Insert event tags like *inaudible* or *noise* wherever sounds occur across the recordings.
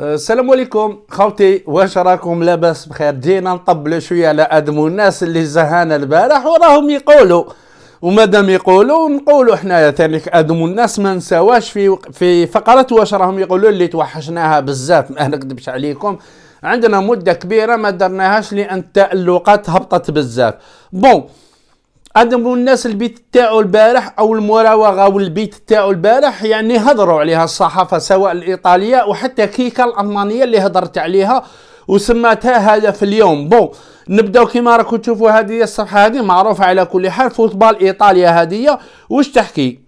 السلام عليكم خوتي واش راكم لاباس بخير جينا نطبلوا شويه على ادم الناس اللي زهانا البارح وراهم يقولوا ومادام يقولوا نقولوا حنايا ثاني ادم الناس ما نساواش في في فقره واش راهم يقولوا اللي توحشناها بزاف ما نكذبش عليكم عندنا مده كبيره ما درناهاش لان التالقات هبطت بزاف بون قدموا الناس البيت تاعو البارح او المراوغه والبيت تاعو البارح يعني هضروا عليها الصحافه سواء الايطاليه وحتى كيكا الالمانيه اللي هضرت عليها وسماتها هذا في اليوم بون نبداو كيما راكم تشوفوا هذه الصفحه هذه معروفه على كل حال فوتبال ايطاليا هذه واش تحكي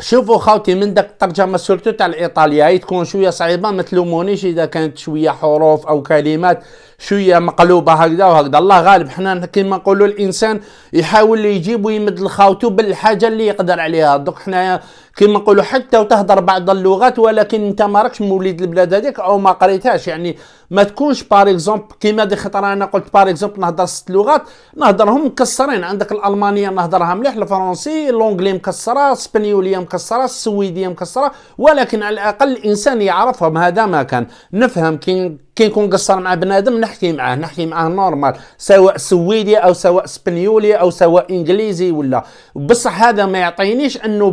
شوفوا خاوتي من داك الترجمه سورتو تاع الايطاليه هي تكون شويه صعيبه ما تلومونيش اذا كانت شويه حروف او كلمات شويه مقلوبه هكذا وهكذا الله غالب حنا كيما نقولوا الانسان يحاول يجيب ويمد لخاوته بالحاجه اللي يقدر عليها دوك حنايا كيما نقولوا حتى وتهضر بعض اللغات ولكن انت ما راكش موليد البلاد هذيك او ما قريتهاش يعني ما تكونش بار اكزومبل كيما دي خطره انا قلت بار اكزومبل نهضر ست لغات نهضرهم مكسرين عندك الالمانيه نهضرها مليح الفرنسي لونجلي مكسره السبانيوليه مكسره السويديه مكسره ولكن على الاقل الانسان يعرفهم هذا ما كان نفهم كي كي نكون قصر مع بنادم نحكي معاه نحكي معاه نورمال سواء سويدي او سواء اسبانيولي او سواء انجليزي ولا بصح هذا ما يعطينيش انه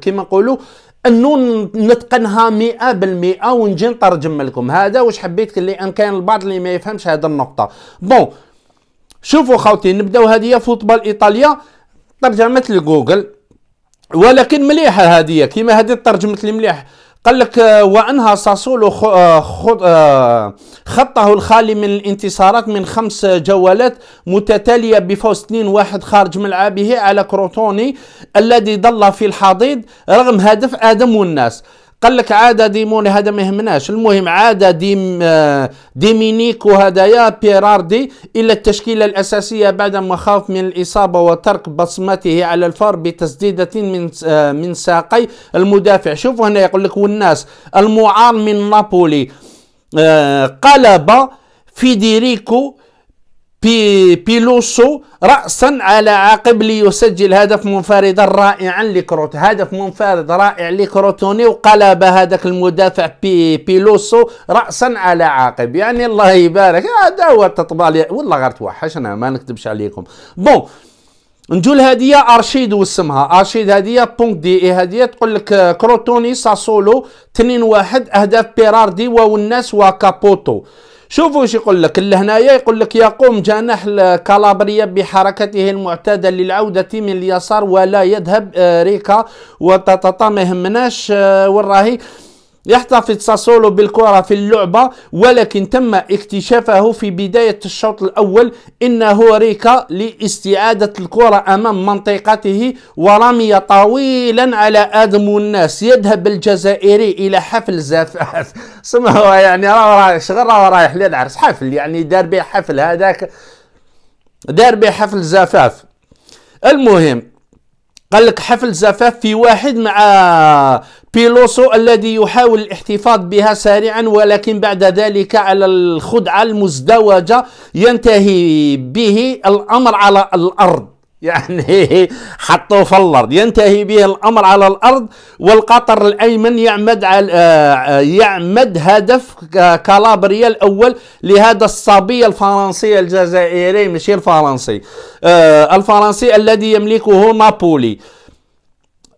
كيما نقولوا انه نتقنها 100% ونجي نترجم لكم هذا واش حبيت اللي ان كان البعض اللي ما يفهمش هذه النقطه بون شوفوا خاوتي نبداو هذه فوتبال ايطاليا ترجمت لجوجل ولكن مليحه هذه كيما هذه ترجمت لي مليح قال لك آه، وانهى ساسولو آه، آه، خطه الخالي من الانتصارات من خمس جولات متتاليه بفوز 2-1 خارج ملعبه على كروتوني الذي ظل في الحضيض رغم هدف ادم والناس قال لك عاده ديمون هذا ما يهمناش المهم عاده آه، ديم ديمينيك وهدايا بيراردي الى التشكيله الاساسيه بعد مخاوف من الاصابه وترك بصمته على الفار بتسديده من آه، من ساقي المدافع شوفوا هنا يقول لك والناس المعار من نابولي آه، قلب فيديريكو بي بيلوسو رأسا على عقب ليسجل هدف منفردا رائعا لكروت هدف منفرد رائع لكروتوني وقلب هذاك المدافع بي بيلوسو رأسا على عقب يعني الله يبارك هذا آه، هو التطبيع والله غير توحش انا ما نكذبش عليكم بون نجو الهدية ارشيد واسمها ارشيد هدية بونك دي اي هدية تقول لك آه، كروتوني ساسولو 2 واحد اهداف بيراردي والناس وكابوتو شوفوا ايش يقول لك اللي هنايا يقول لك يقوم جناح كالابريا بحركته المعتادة للعودة من اليسار ولا يذهب آه، ريكا وتتطمه مناش آه، وراهي يحتفظ ساسولو بالكرة في اللعبة ولكن تم اكتشافه في بداية الشوط الأول إنه ريكا لاستعادة الكرة أمام منطقته ورمي طويلا على آدم والناس يذهب الجزائري إلى حفل زفاف *laughs* سمعوا يعني راه رايح غير راه رايح للعرس حفل يعني دار به حفل هذاك دار به حفل زفاف المهم قال لك حفل زفاف في واحد مع بيلوسو الذي يحاول الاحتفاظ بها سريعا ولكن بعد ذلك على الخدعة المزدوجة ينتهي به الأمر على الأرض يعني *laughs* حطوه في الارض ينتهي به الامر على الارض والقطر الايمن يعمد على آه، آه، يعمد هدف كالابريا الاول لهذا الصبي الفرنسي الجزائري ماشي الفرنسي آه، الفرنسي الذي يملكه نابولي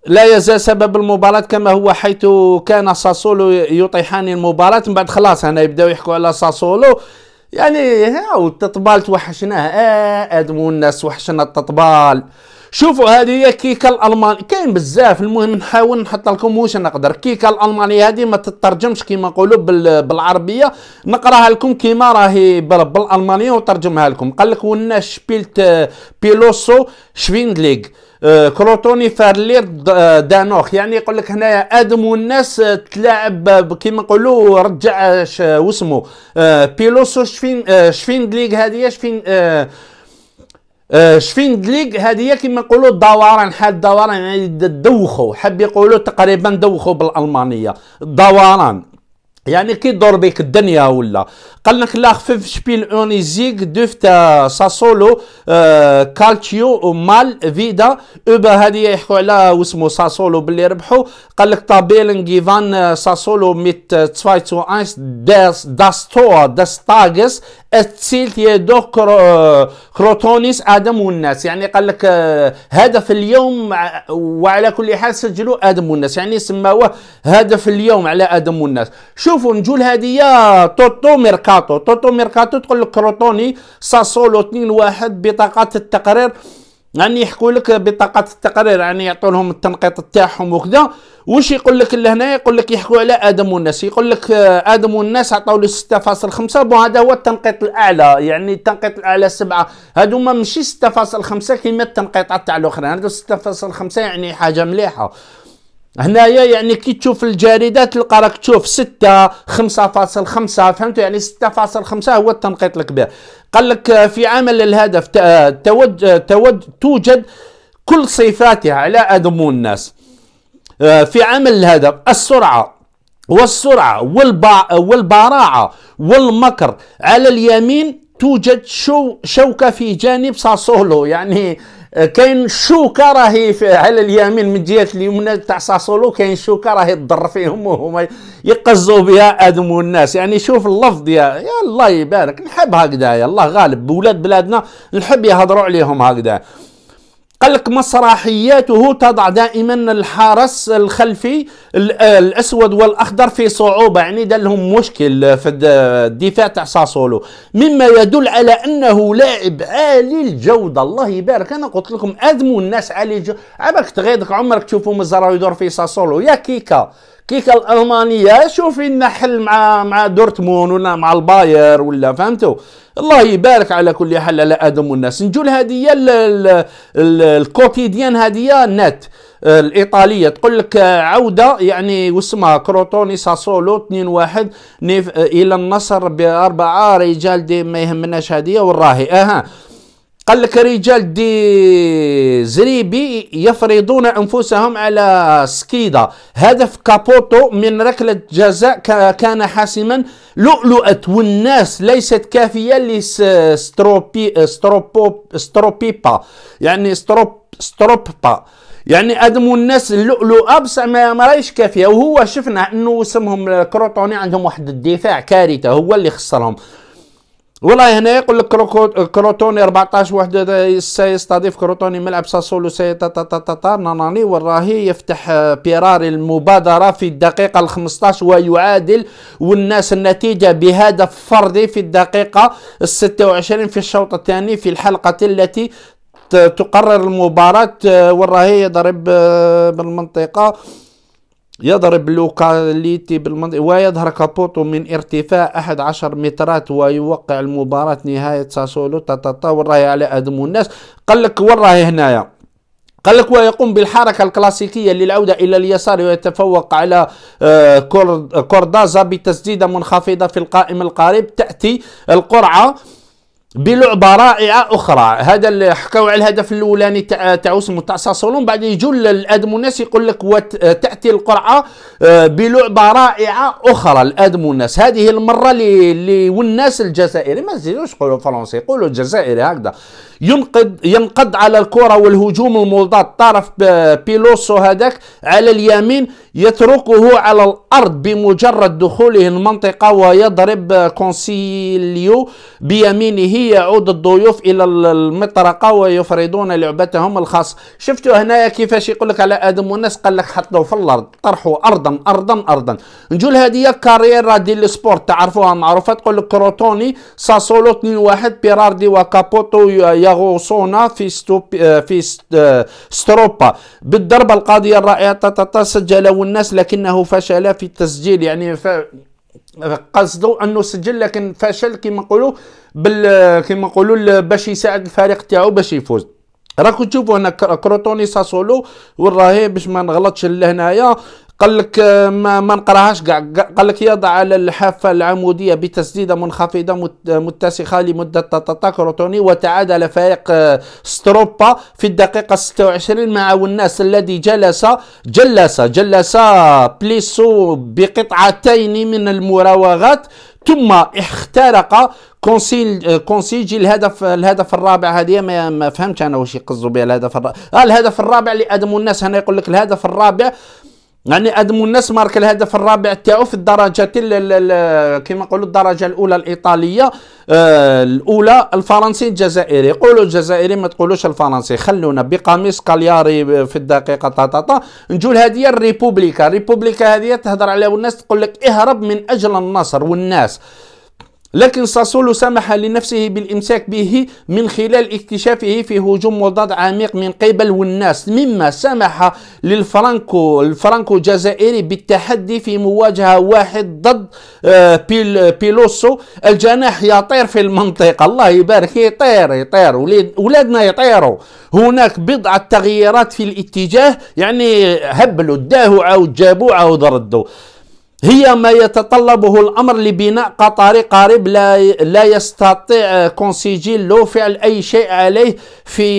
لا يزال سبب المباراة كما هو حيث كان ساسولو يطيحان المباراة من بعد خلاص هنا يبداو يحكوا على ساسولو يعني هاو التطبال توحشناه اه ادمو الناس توحشنا التطبال شوفوا هذه هي كيكه الالماني كاين بزاف المهم نحاول نحط لكم واش نقدر كيكه الالماني هذه ما تترجمش كيما نقولوا بالعربيه نقراها لكم كيما راهي بالالمانيه ونترجمها لكم قال لك والناس شبيلت آه، بيلوسو شفيندليغ آه، كروتوني فارلير آه، دانوخ يعني يقول لك هنايا ادم والناس آه، تلاعب كيما نقولوا رجع واسمو بيلوسو شفين شفيندليغ هذه شفين شفيندليغ هذه كيما نقولوا الدوران حال الدوران يعني دوخوا حب يقولوا تقريبا دوخوا بالالمانيه الدوران يعني كي دور بك الدنيا ولا قال لك لا خفيف شبيل اونيزيك دوفتا ساسولو آه، كالتشيو مال فيدا اوبا هذه يحكوا على واسمو ساسولو باللي ربحوا قال لك طابيلن جيفان آه، ساسولو ميت آه، تسفايتو ايس داس داستوا داستاغس يا دوكر كروتونيس ادم والناس يعني قال لك هدف اليوم وعلى كل حال سجلوا ادم والناس يعني سماوه هدف اليوم على ادم والناس شوف شوفوا نجول هدية توتو ميركاتو توتو ميركاتو تقول لك كروتوني ساسولو 2 واحد بطاقات التقرير يعني يحكوا لك بطاقات التقرير يعني يعطوا لهم التنقيط تاعهم وكذا واش يقول لك لهنا يقول لك يحكوا على ادم والناس يقول لك ادم والناس عطاو لي 6.5 بون هذا هو التنقيط الاعلى يعني التنقيط الاعلى سبعه هادو ماشي 6.5 كيما التنقيطات تاع الاخرين هادو 6.5 يعني حاجه مليحه هنايا يعني كي تشوف الجريده تلقى راك تشوف 6 5.5 فهمتوا يعني 6.5 هو التنقيط الكبير قال لك في عمل الهدف توجد توجد توجد كل صفاتها على أدمو الناس في عمل الهدف السرعه والسرعه والبراعه والمكر على اليمين توجد شو شوكه في جانب ساسولو يعني كاين شوكه راهي على اليمين من جهه اليمنى تاع ساسولو كاين شوكه راهي تضر فيهم وهما يقزوا بها ادم والناس يعني شوف اللفظ يا, يا الله يبارك نحب هكذايا الله غالب بولاد بلادنا نحب يهضروا عليهم هكذا قال لك مسرحياته تضع دائما الحرس الخلفي الاسود والاخضر في صعوبه يعني دار لهم مشكل في الدفاع تاع ساسولو مما يدل على انه لاعب عالي الجوده الله يبارك انا قلت لكم ادموا الناس عالي الجوده عبالك تغيضك عمرك تشوفوا مزرا يدور في ساسولو يا كيكا كيك الالمانيه شوف النحل مع مع دورتموند ولا مع الباير ولا فهمتوا الله يبارك على كل حال على ادم والناس نجول هذه الكوتيديان هذه نت الايطاليه تقول لك عوده يعني واسمها كروتوني ساسولو 2 1 الى النصر باربعه رجال دي ما يهمناش هذه والراهي اها قال لك رجال دي زريبي يفرضون أنفسهم على سكيدا هدف كابوتو من ركلة جزاء كان حاسما لؤلؤة والناس ليست كافية لستروبي ستروبو ستروبيبا يعني ستروب يعني ادموا الناس اللؤلؤه بصح ما راهيش كافيه وهو شفنا انه اسمهم كروتوني عندهم واحد الدفاع كارثه هو اللي خسرهم والله هنا يقول لك كروتوني 14 وحده سيستضيف كروتوني ملعب ساسولو سي ناناني والراهي يفتح آه، بيراري المبادره في الدقيقه ال 15 ويعادل والناس النتيجه بهدف فردي في الدقيقه ال 26 في الشوط الثاني في الحلقه التي تقرر المباراه آه، والراهي يضرب آه، بالمنطقه يضرب لوكاليتي بالمنطقة ويظهر كابوتو من ارتفاع 11 مترات ويوقع المباراة نهاية ساسولو تتطور راهي على أدم الناس قال لك وين راهي هنايا قال لك ويقوم بالحركة الكلاسيكية للعودة إلى اليسار ويتفوق على آه، كوردازا بتسديدة منخفضة في القائم القريب تأتي القرعة بلعبه رائعه اخرى هذا اللي حكاو على الهدف الاولاني تاع اسمه تاع ساسولون بعد يجوا الادموناس يقول لك تاتي القرعه آه، بلعبه رائعه اخرى الادموناس هذه المره اللي والناس الجزائري ما تزيدوش يقولوا فرنسي يقولوا الجزائري هكذا ينقض ينقض على الكره والهجوم المضاد طرف بيلوسو هذاك على اليمين يتركه على الارض بمجرد دخوله المنطقه ويضرب كونسيليو بيمينه يعود الضيوف الى المطرقه ويفرضون لعبتهم الخاصه شفتوا هنايا كيفاش يقول لك على ادم والناس قال لك حطوه في الارض طرحوا ارضا ارضا ارضا نجول هذه كاريرا دي سبورت تعرفوها معروفه تقول لك كروتوني ساسولو 2 1 بيراردي وكابوتو يغوصون في ستوب آه، في آه، ستروبا بالضربه القاضيه الرائعه سجل والناس لكنه فشل في التسجيل يعني قصده انه سجل لكن فشل كما نقولوا بال كما نقولوا باش يساعد الفريق تاعو باش يفوز راكم تشوفوا هنا كروتوني ساسولو والراهي باش ما نغلطش لهنايا قال لك آه، ما, ما نقراهاش كاع قال لك يضع على الحافه العموديه بتسديده منخفضه متسخه لمده روتوني وتعادل فريق آه، ستروبا في الدقيقه 26 مع والناس الذي جلس جلس جلس بليسو بقطعتين من المراوغات ثم اخترق كونسيل آه، كونسيجي الهدف الهدف الرابع هذه ما, فهمتش انا واش يقصدوا بها الهدف الرابع آه الهدف الرابع لادم الناس هنا يقول لك الهدف الرابع يعني ادمو الناس مارك الهدف الرابع تاعو في الدرجه كيما نقولوا الدرجه الاولى الايطاليه آه الاولى الفرنسي الجزائري قولوا الجزائري ما تقولوش الفرنسي خلونا بقميص كالياري في الدقيقه طاطاطا نجول هذه الريبوبليكا الريبوبليكا هذه تهضر عليها والناس تقول لك اهرب من اجل النصر والناس لكن ساسولو سمح لنفسه بالإمساك به من خلال اكتشافه في هجوم مضاد عميق من قبل والناس مما سمح للفرانكو الفرانكو الجزائري بالتحدي في مواجهة واحد ضد آه، بيل بيلوسو الجناح يطير في المنطقة الله يبارك يطير يطير ولادنا يطيروا هناك بضعة تغييرات في الاتجاه يعني هبلوا داهوا عاود جابوا عاود ردوا هي ما يتطلبه الأمر لبناء قطار قريب لا, لا يستطيع كونسيجيلو فعل أي شيء عليه في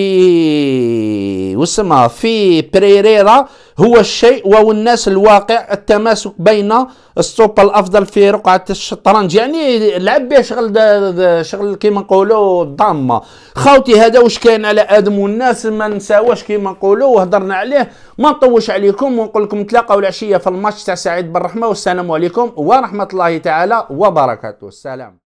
وسمه في بريريرا هو الشيء وهو الناس الواقع التماسك بين السلطه الافضل في رقعه الشطرنج يعني لعب به شغل دا دا شغل كيما نقولوا ضامه خاوتي هذا واش كاين على ادم والناس ما نساواش كيما نقولوا وهضرنا عليه ما نطوش عليكم ونقول لكم نتلاقاو العشيه في الماتش تاع سعيد بالرحمه والسلام عليكم ورحمه الله تعالى وبركاته السلام